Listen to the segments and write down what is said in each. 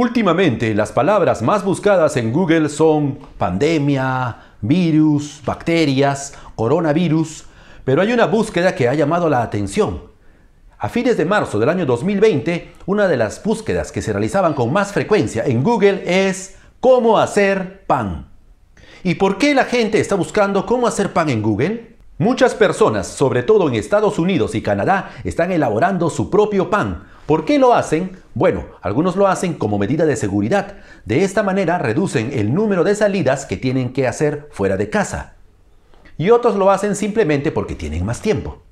Últimamente, las palabras más buscadas en Google son pandemia, virus, bacterias, coronavirus, pero hay una búsqueda que ha llamado la atención. A fines de marzo del año 2020, una de las búsquedas que se realizaban con más frecuencia en Google es cómo hacer pan. ¿Y por qué la gente está buscando cómo hacer pan en Google? Muchas personas, sobre todo en Estados Unidos y Canadá, están elaborando su propio pan ¿Por qué lo hacen? Bueno, algunos lo hacen como medida de seguridad. De esta manera reducen el número de salidas que tienen que hacer fuera de casa. Y otros lo hacen simplemente porque tienen más tiempo.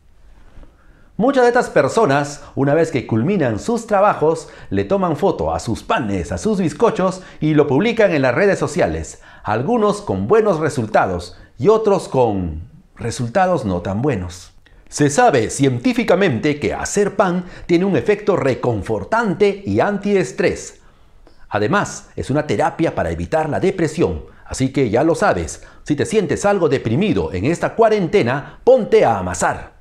Muchas de estas personas, una vez que culminan sus trabajos, le toman foto a sus panes, a sus bizcochos y lo publican en las redes sociales, algunos con buenos resultados y otros con resultados no tan buenos. Se sabe científicamente que hacer pan tiene un efecto reconfortante y antiestrés. Además, es una terapia para evitar la depresión, así que ya lo sabes, si te sientes algo deprimido en esta cuarentena, ponte a amasar.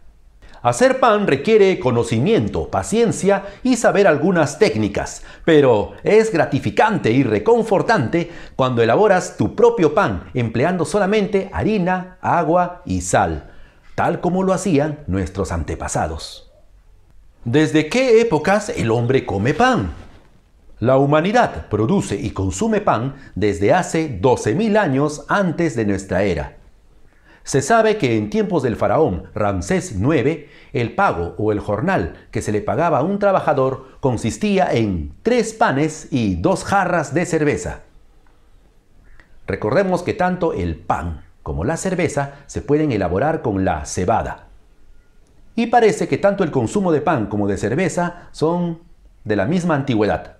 Hacer pan requiere conocimiento, paciencia y saber algunas técnicas, pero es gratificante y reconfortante cuando elaboras tu propio pan empleando solamente harina, agua y sal tal como lo hacían nuestros antepasados. ¿Desde qué épocas el hombre come pan? La humanidad produce y consume pan desde hace 12.000 años antes de nuestra era. Se sabe que en tiempos del faraón Ramsés IX, el pago o el jornal que se le pagaba a un trabajador consistía en tres panes y dos jarras de cerveza. Recordemos que tanto el pan como la cerveza, se pueden elaborar con la cebada. Y parece que tanto el consumo de pan como de cerveza son de la misma antigüedad.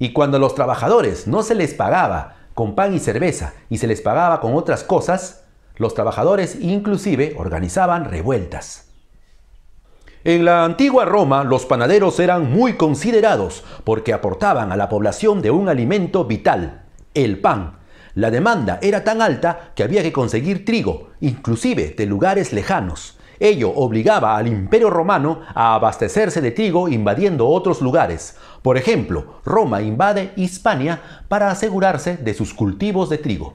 Y cuando a los trabajadores no se les pagaba con pan y cerveza y se les pagaba con otras cosas, los trabajadores inclusive organizaban revueltas. En la antigua Roma los panaderos eran muy considerados porque aportaban a la población de un alimento vital, el pan, la demanda era tan alta que había que conseguir trigo, inclusive de lugares lejanos. Ello obligaba al imperio romano a abastecerse de trigo invadiendo otros lugares. Por ejemplo, Roma invade Hispania para asegurarse de sus cultivos de trigo.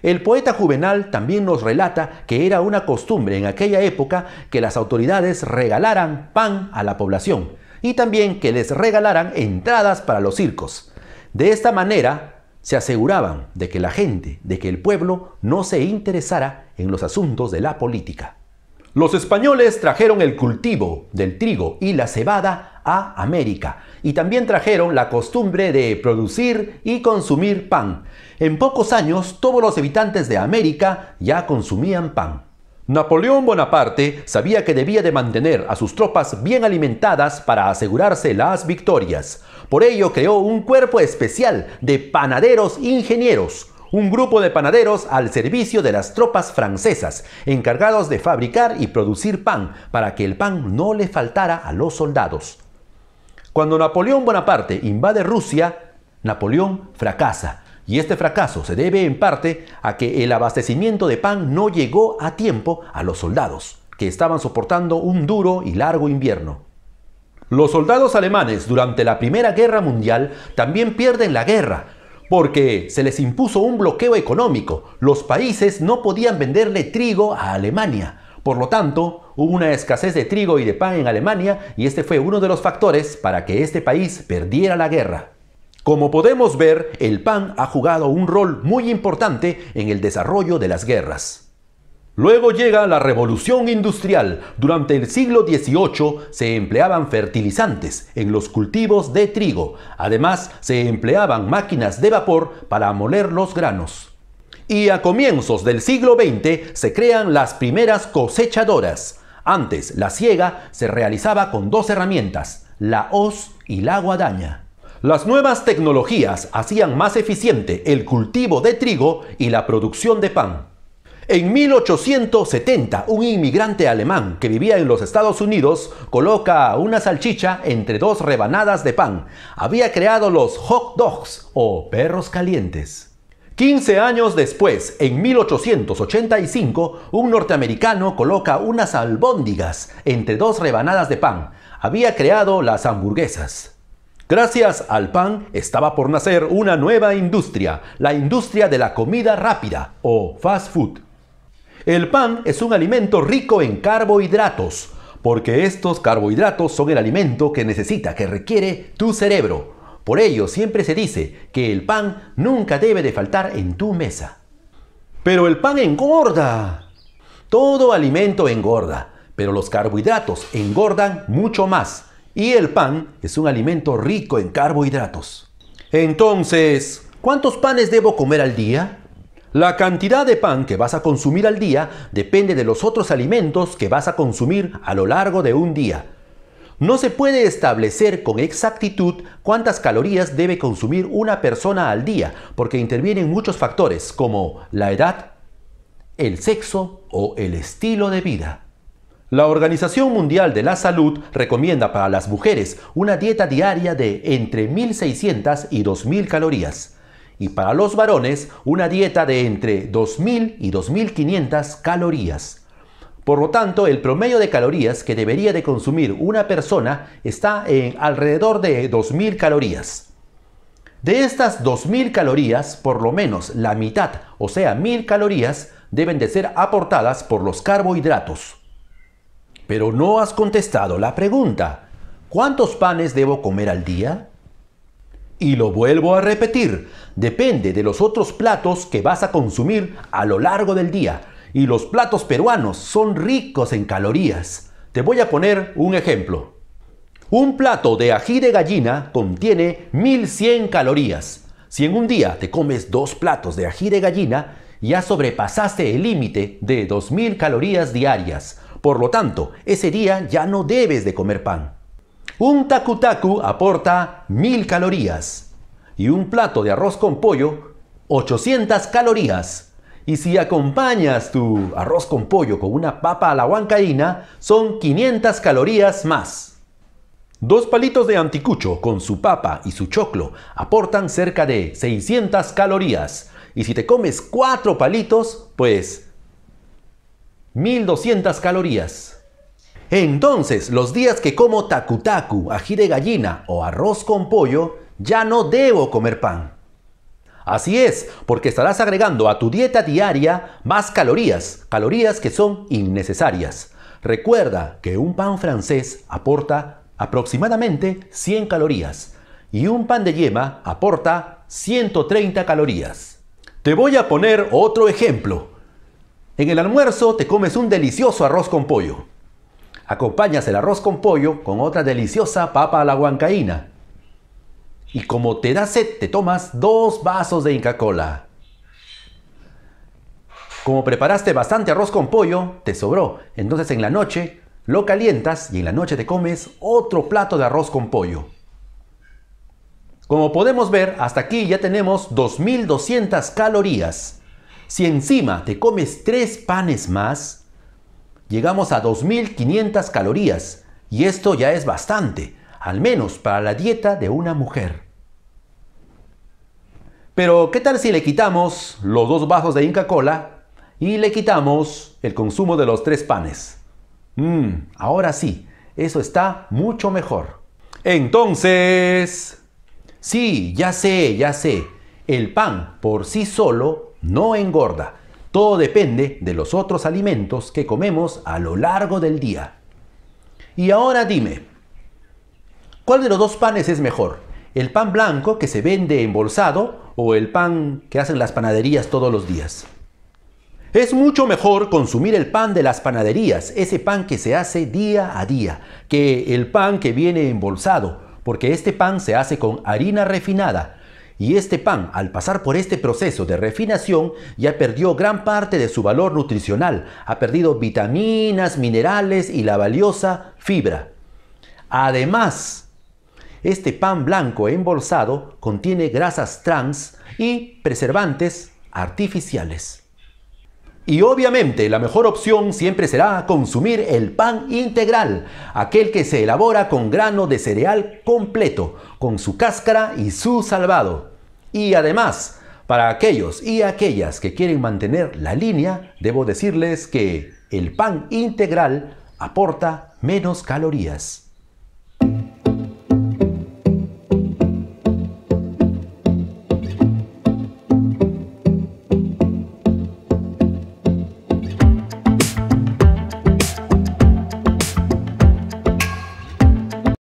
El poeta Juvenal también nos relata que era una costumbre en aquella época que las autoridades regalaran pan a la población y también que les regalaran entradas para los circos. De esta manera, se aseguraban de que la gente, de que el pueblo no se interesara en los asuntos de la política. Los españoles trajeron el cultivo del trigo y la cebada a América y también trajeron la costumbre de producir y consumir pan. En pocos años todos los habitantes de América ya consumían pan. Napoleón Bonaparte sabía que debía de mantener a sus tropas bien alimentadas para asegurarse las victorias. Por ello creó un cuerpo especial de panaderos ingenieros, un grupo de panaderos al servicio de las tropas francesas, encargados de fabricar y producir pan para que el pan no le faltara a los soldados. Cuando Napoleón Bonaparte invade Rusia, Napoleón fracasa y este fracaso se debe en parte a que el abastecimiento de pan no llegó a tiempo a los soldados, que estaban soportando un duro y largo invierno. Los soldados alemanes durante la Primera Guerra Mundial también pierden la guerra, porque se les impuso un bloqueo económico. Los países no podían venderle trigo a Alemania. Por lo tanto, hubo una escasez de trigo y de pan en Alemania y este fue uno de los factores para que este país perdiera la guerra. Como podemos ver, el PAN ha jugado un rol muy importante en el desarrollo de las guerras. Luego llega la revolución industrial. Durante el siglo XVIII se empleaban fertilizantes en los cultivos de trigo. Además, se empleaban máquinas de vapor para moler los granos. Y a comienzos del siglo XX se crean las primeras cosechadoras. Antes, la siega se realizaba con dos herramientas, la hoz y la guadaña. Las nuevas tecnologías hacían más eficiente el cultivo de trigo y la producción de pan. En 1870, un inmigrante alemán que vivía en los Estados Unidos coloca una salchicha entre dos rebanadas de pan. Había creado los hot dogs o perros calientes. 15 años después, en 1885, un norteamericano coloca unas albóndigas entre dos rebanadas de pan. Había creado las hamburguesas. Gracias al pan estaba por nacer una nueva industria, la industria de la comida rápida o fast food. El pan es un alimento rico en carbohidratos, porque estos carbohidratos son el alimento que necesita, que requiere tu cerebro. Por ello siempre se dice que el pan nunca debe de faltar en tu mesa. Pero el pan engorda. Todo alimento engorda, pero los carbohidratos engordan mucho más. Y el pan es un alimento rico en carbohidratos. Entonces, ¿cuántos panes debo comer al día? La cantidad de pan que vas a consumir al día depende de los otros alimentos que vas a consumir a lo largo de un día. No se puede establecer con exactitud cuántas calorías debe consumir una persona al día, porque intervienen muchos factores como la edad, el sexo o el estilo de vida. La Organización Mundial de la Salud recomienda para las mujeres una dieta diaria de entre 1.600 y 2.000 calorías y para los varones una dieta de entre 2.000 y 2.500 calorías. Por lo tanto, el promedio de calorías que debería de consumir una persona está en alrededor de 2.000 calorías. De estas 2.000 calorías, por lo menos la mitad, o sea 1.000 calorías, deben de ser aportadas por los carbohidratos. Pero no has contestado la pregunta. ¿Cuántos panes debo comer al día? Y lo vuelvo a repetir, depende de los otros platos que vas a consumir a lo largo del día. Y los platos peruanos son ricos en calorías. Te voy a poner un ejemplo. Un plato de ají de gallina contiene 1100 calorías. Si en un día te comes dos platos de ají de gallina, ya sobrepasaste el límite de 2000 calorías diarias. Por lo tanto, ese día ya no debes de comer pan. Un taku taku aporta 1000 calorías y un plato de arroz con pollo 800 calorías. Y si acompañas tu arroz con pollo con una papa a la huancaína, son 500 calorías más. Dos palitos de anticucho con su papa y su choclo aportan cerca de 600 calorías. Y si te comes cuatro palitos, pues 1200 calorías. Entonces, los días que como takutaku, ají de gallina o arroz con pollo, ya no debo comer pan. Así es, porque estarás agregando a tu dieta diaria más calorías, calorías que son innecesarias. Recuerda que un pan francés aporta aproximadamente 100 calorías y un pan de yema aporta 130 calorías. Te voy a poner otro ejemplo. En el almuerzo te comes un delicioso arroz con pollo. Acompañas el arroz con pollo con otra deliciosa papa a la guancaína. Y como te da sed, te tomas dos vasos de Inca Cola. Como preparaste bastante arroz con pollo, te sobró. Entonces en la noche lo calientas y en la noche te comes otro plato de arroz con pollo. Como podemos ver, hasta aquí ya tenemos 2.200 calorías. Si encima te comes tres panes más, llegamos a 2.500 calorías y esto ya es bastante, al menos para la dieta de una mujer. Pero, ¿qué tal si le quitamos los dos vasos de Inca Cola y le quitamos el consumo de los tres panes? Mm, ahora sí, eso está mucho mejor. Entonces, sí, ya sé, ya sé, el pan por sí solo no engorda. Todo depende de los otros alimentos que comemos a lo largo del día. Y ahora dime, ¿cuál de los dos panes es mejor? ¿El pan blanco que se vende embolsado o el pan que hacen las panaderías todos los días? Es mucho mejor consumir el pan de las panaderías, ese pan que se hace día a día, que el pan que viene embolsado, porque este pan se hace con harina refinada, y este pan, al pasar por este proceso de refinación, ya perdió gran parte de su valor nutricional, ha perdido vitaminas, minerales y la valiosa fibra. Además, este pan blanco embolsado contiene grasas trans y preservantes artificiales. Y obviamente la mejor opción siempre será consumir el pan integral, aquel que se elabora con grano de cereal completo, con su cáscara y su salvado. Y además, para aquellos y aquellas que quieren mantener la línea, debo decirles que el pan integral aporta menos calorías.